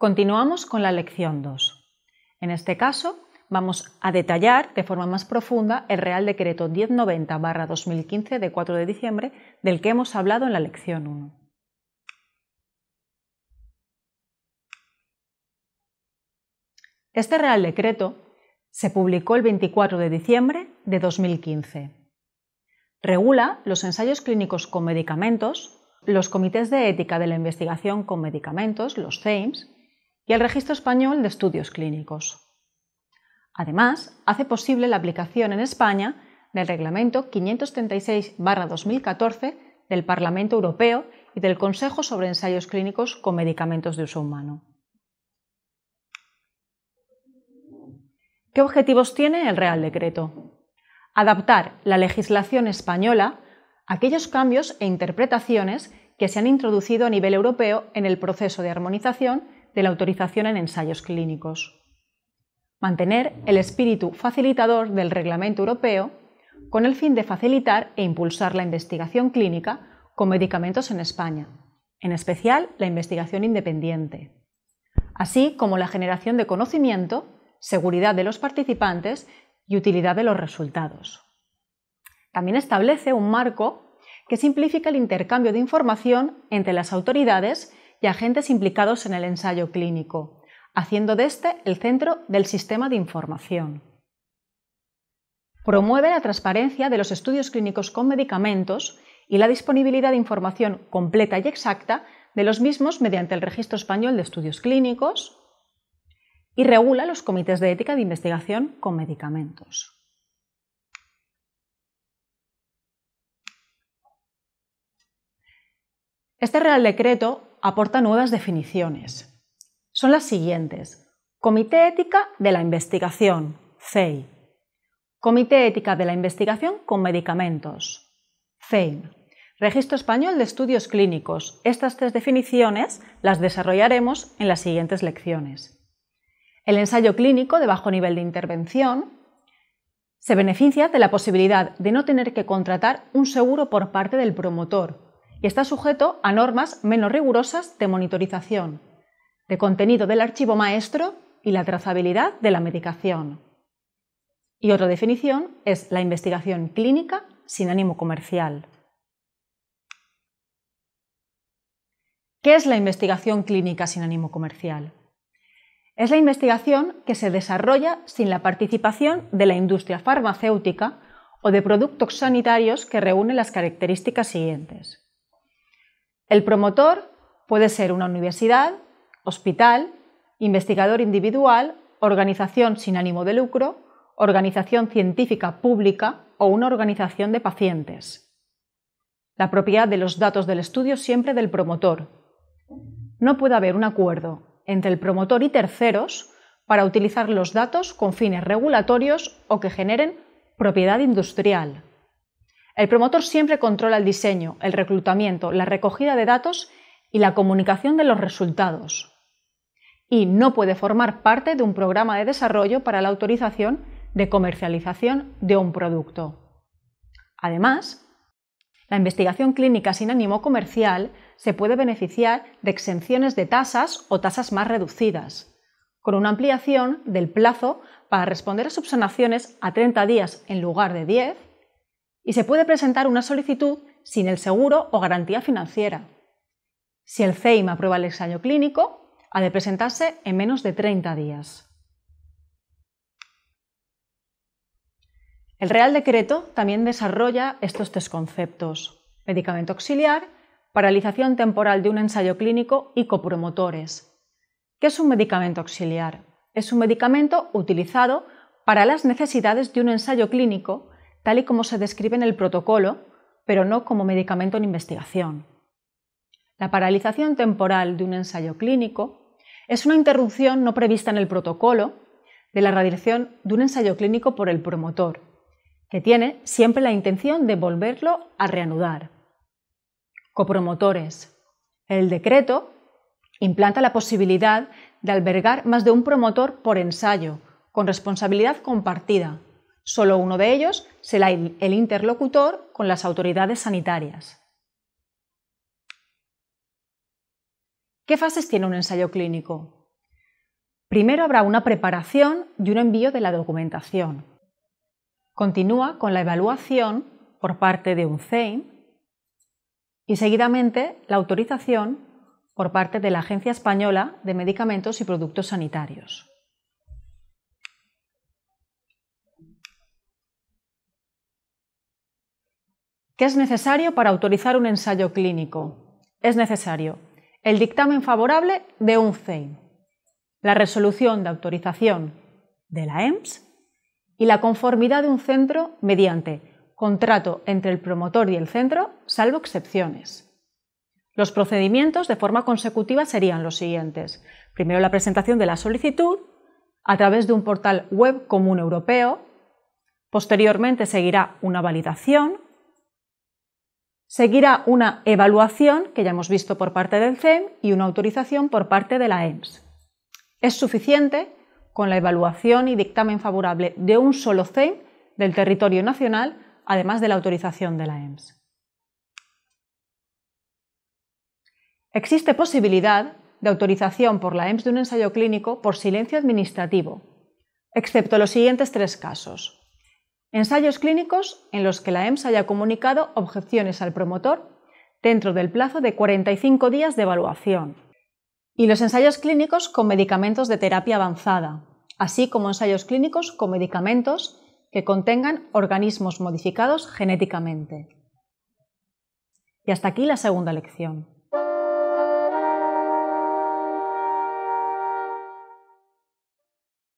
Continuamos con la lección 2. En este caso, vamos a detallar de forma más profunda el Real Decreto 1090-2015 de 4 de diciembre del que hemos hablado en la lección 1. Este Real Decreto se publicó el 24 de diciembre de 2015. Regula los ensayos clínicos con medicamentos, los comités de ética de la investigación con medicamentos, los CEIMS, y el Registro Español de Estudios Clínicos. Además, hace posible la aplicación en España del Reglamento 536-2014 del Parlamento Europeo y del Consejo sobre Ensayos Clínicos con Medicamentos de Uso Humano. ¿Qué objetivos tiene el Real Decreto? Adaptar la legislación española a aquellos cambios e interpretaciones que se han introducido a nivel europeo en el proceso de armonización de la autorización en ensayos clínicos. Mantener el espíritu facilitador del Reglamento Europeo con el fin de facilitar e impulsar la investigación clínica con medicamentos en España, en especial la investigación independiente, así como la generación de conocimiento, seguridad de los participantes y utilidad de los resultados. También establece un marco que simplifica el intercambio de información entre las autoridades y agentes implicados en el ensayo clínico, haciendo de este el centro del sistema de información. Promueve la transparencia de los estudios clínicos con medicamentos y la disponibilidad de información completa y exacta de los mismos mediante el Registro Español de Estudios Clínicos y regula los comités de ética de investigación con medicamentos. Este Real Decreto aporta nuevas definiciones. Son las siguientes. Comité Ética de la Investigación, CEI. Comité Ética de la Investigación con Medicamentos, CEIM. Registro Español de Estudios Clínicos. Estas tres definiciones las desarrollaremos en las siguientes lecciones. El ensayo clínico de bajo nivel de intervención se beneficia de la posibilidad de no tener que contratar un seguro por parte del promotor y está sujeto a normas menos rigurosas de monitorización, de contenido del archivo maestro y la trazabilidad de la medicación. Y otra definición es la investigación clínica sin ánimo comercial. ¿Qué es la investigación clínica sin ánimo comercial? Es la investigación que se desarrolla sin la participación de la industria farmacéutica o de productos sanitarios que reúnen las características siguientes. El promotor puede ser una universidad, hospital, investigador individual, organización sin ánimo de lucro, organización científica pública o una organización de pacientes. La propiedad de los datos del estudio siempre del promotor. No puede haber un acuerdo entre el promotor y terceros para utilizar los datos con fines regulatorios o que generen propiedad industrial. El promotor siempre controla el diseño, el reclutamiento, la recogida de datos y la comunicación de los resultados. Y no puede formar parte de un programa de desarrollo para la autorización de comercialización de un producto. Además, la investigación clínica sin ánimo comercial se puede beneficiar de exenciones de tasas o tasas más reducidas, con una ampliación del plazo para responder a subsanaciones a 30 días en lugar de 10 y se puede presentar una solicitud sin el seguro o garantía financiera. Si el CEIM aprueba el ensayo clínico, ha de presentarse en menos de 30 días. El Real Decreto también desarrolla estos tres conceptos, medicamento auxiliar, paralización temporal de un ensayo clínico y copromotores. ¿Qué es un medicamento auxiliar? Es un medicamento utilizado para las necesidades de un ensayo clínico tal y como se describe en el protocolo, pero no como medicamento en investigación. La paralización temporal de un ensayo clínico es una interrupción no prevista en el protocolo de la radiación de un ensayo clínico por el promotor, que tiene siempre la intención de volverlo a reanudar. Copromotores. El decreto implanta la posibilidad de albergar más de un promotor por ensayo, con responsabilidad compartida, Solo uno de ellos será el interlocutor con las autoridades sanitarias. ¿Qué fases tiene un ensayo clínico? Primero habrá una preparación y un envío de la documentación. Continúa con la evaluación por parte de un CEIM y seguidamente la autorización por parte de la Agencia Española de Medicamentos y Productos Sanitarios. ¿Qué es necesario para autorizar un ensayo clínico? Es necesario el dictamen favorable de un CEIM, la resolución de autorización de la EMS y la conformidad de un centro mediante contrato entre el promotor y el centro, salvo excepciones. Los procedimientos de forma consecutiva serían los siguientes. Primero la presentación de la solicitud a través de un portal web común europeo. Posteriormente seguirá una validación Seguirá una evaluación que ya hemos visto por parte del CEM y una autorización por parte de la EMS. Es suficiente con la evaluación y dictamen favorable de un solo CEM del territorio nacional, además de la autorización de la EMS. Existe posibilidad de autorización por la EMS de un ensayo clínico por silencio administrativo, excepto los siguientes tres casos. Ensayos clínicos en los que la EMSA haya comunicado objeciones al promotor dentro del plazo de 45 días de evaluación. Y los ensayos clínicos con medicamentos de terapia avanzada, así como ensayos clínicos con medicamentos que contengan organismos modificados genéticamente. Y hasta aquí la segunda lección.